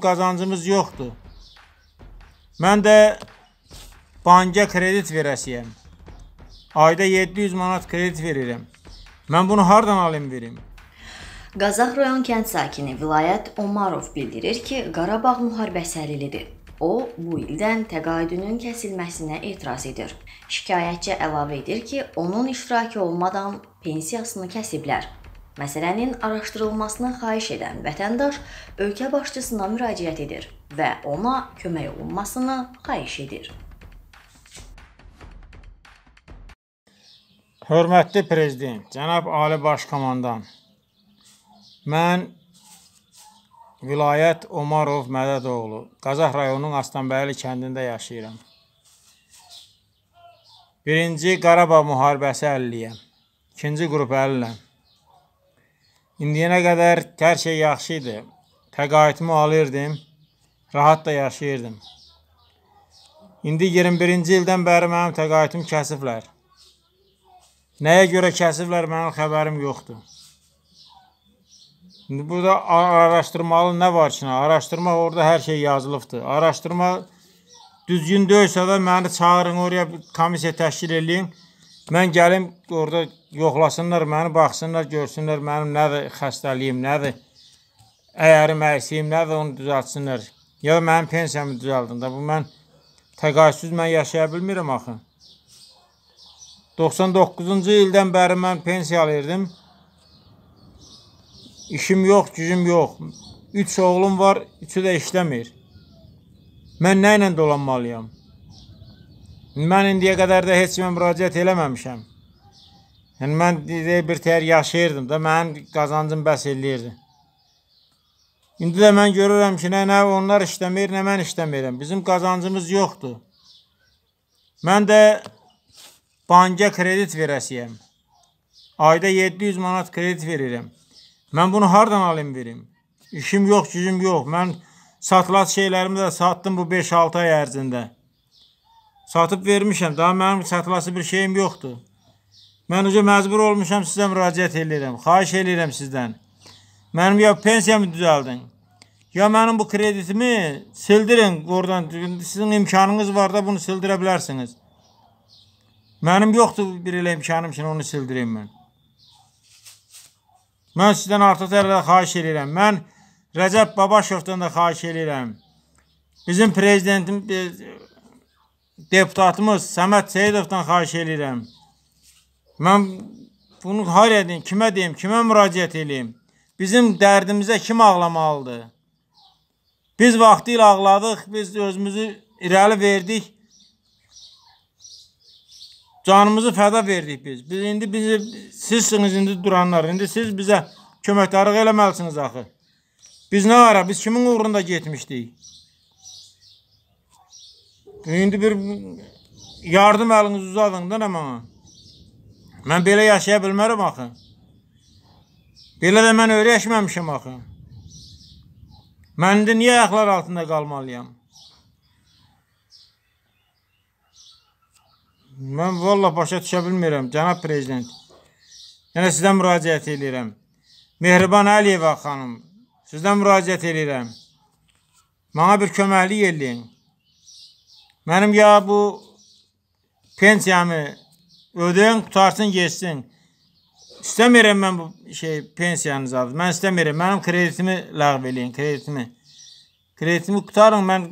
pul qazancımız yoxdur. Mən də banka kredit verəsiyəm. Ayda 700 manat kredit verirəm. Mən bunu hardan alayım verim? Qazax rayon kənd sakini Vilayət Omarov bildirir ki, Qarabağ müharibəsi əlilidir. O, bu ildən təqaüdünün kəsilməsinə etiraz edir. Şikayətçi əlavə edir ki, onun iştirakı olmadan pensiyasını kəsiblər. Məsələnin araşdırılmasını xahiş edən vətəndaş ölkə başçısına müraciət edir və ona kömək olunmasını xahiş edir. Hörmətli prezident, cənab Ali Baş komandan. Mən vilayət Omarov Mədədoğlu, Qazax rayonunun Aslanbəyli kəndində yaşayıram. Birinci Qarabağ müharibəsi 50-yəm. İkinci qrup 50-ləm. İndiyənə qədər hər şey yaxşı idi. Təqaüdümü alırdım, rahat da yaşayırdım. İndi 21-ci ildən bəri mənim təqaüdüm kəsiblər. Nəyə görə kəsiblər, mənim xəbərim yoxdur. İndi burada araşdırmalı nə var ki, araşdırma orada hər şey yazılıbdır. Araşdırma düzgün deyilsə də məni çağırın, oraya komissiya təşkil edin. Mən gəlim orada yoxlasınlar məni, baxsınlar, görsünlər mənim nədir xəstəliyim, nədir əyərim, əksiyim, nədir onu düzəltsinlər. Ya da mənim pensiyamı düzəldin də bu mən təqaüdsüz mən yaşaya bilmirəm axı. 99-cu ildən bəri mən pensiya alırdım. İşim yox, gücüm yox. 3 oğlum var, 3-ü də işləmir. Mən nə ilə dolanmalıyam? Mən indiyə qədər də heç kimə müraciət eləməmişəm. Yəni mən deyə bir təyər yaşayırdım da, mənim qazancım bəs eləyirdi. İndi də mən görürəm ki, nə, nə onlar işləmir, nə mən işləmirəm. Bizim qazancımız yoxdur. Mən də banka kredit verəsiyəm. Ayda 700 manat kredit verirəm. Mən bunu hardan alayım verim? İşim yox, gücüm yox. Mən satılan şeylərimi də satdım bu 5-6 ay ərzində. Satıb vermişəm, daha mənim satılası bir şeyim yoxdur. Mən uca məcbur olmuşam, sizə müraciət edirəm, xahiş edirəm sizdən. Mənim ya pensiyamı düzəldin, ya mənim bu kreditimi sildirin oradan. Sizin imkanınız var da bunu sildirə bilərsiniz. Mənim yoxdur bir elə imkanım üçün onu sildireyim mən. Mən sizdən artıq dərədə xahiş edirəm. Mən Rəcəb Babaşovdan da xahiş edirəm. Bizim prezidentim deputatımız Səməd Seyidovdan xahiş edirəm. Mən bunu hara edin, kimə deyim, kimə müraciət edeyim? Bizim dərdimizə kim ağlamalıdır? Biz vaxtı ilə ağladıq, biz özümüzü irəli verdik. Canımızı fəda verdik biz. Biz indi bizi sizsiniz indi duranlar. İndi siz bizə köməkdarlıq eləməlisiniz axı. Biz nə ara, biz kimin uğrunda getmişdik? İndi bir yardım əliniz uzadın da nə mənə? Mən belə yaşaya bilmərəm axı. Belə də mən öyrəşməmişəm axı. Mən indi niyə ayaqlar altında qalmalıyam? Mən valla başa düşə bilmirəm, cənab prezident. Yəni, sizdən müraciət edirəm. Mehriban Əliyeva xanım, sizdən müraciət edirəm. Mənə bir köməklik edin. Mənim ya bu pensiyamı ödəyin, qutarsın, geçsin. İstəmirəm mən bu şey pensiyanızı aldım. Mən istəmirəm. Mənim kreditimi ləğv eləyin, kreditimi. Kreditimi qutarın, mən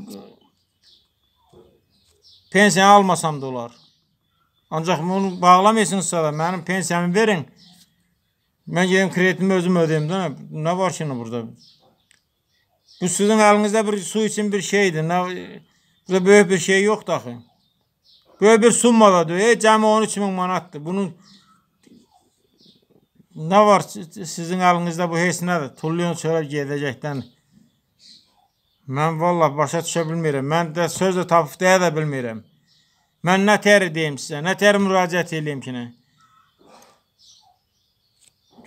pensiyanı almasam da olar. Ancaq bunu bağlamayasınızsa da mənim pensiyamı verin. Mən gedim kreditimi özüm ödəyim. Nə, nə var ki, burada? Bu sizin əlinizdə bir su üçün bir şeydir. Nə, Burada böyük bir şey yoxdur axı. Böyük bir summadadır. E, cəmi 13 min manatdır. Bunun nə var sizin əlinizdə bu heç nədir? Tulliyon çörək gedəcəkdən. Mən valla başa düşə bilmirəm. Mən də sözlə tapıqdaya da bilmirəm. Mən nə təri deyim sizə, nə təri müraciət edeyim ki, nə?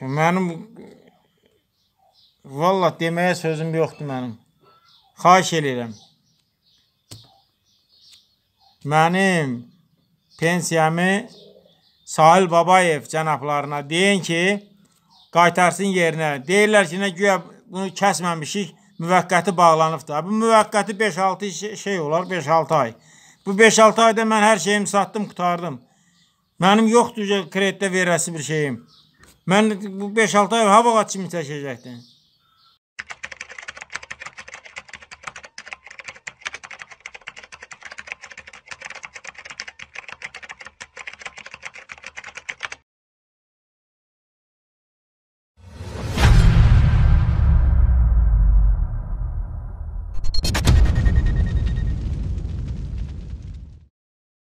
Mənim Valla deməyə sözüm yoxdur mənim. Xahiş edirəm. Mənim pensiyamı Sahil Babayev cənablarına deyin ki, qaytarsın yerinə. Deyirlər ki, nə güya bunu kəsməmişik, müvəqqəti bağlanıbdır. Bu müvəqqəti 5-6 şey olar, 5-6 ay. Bu 5-6 ayda mən hər şeyimi satdım, qutardım. Mənim yoxdur kreditdə verəsi bir şeyim. Mən bu 5-6 ay hava qaçımı çəkəcəkdim.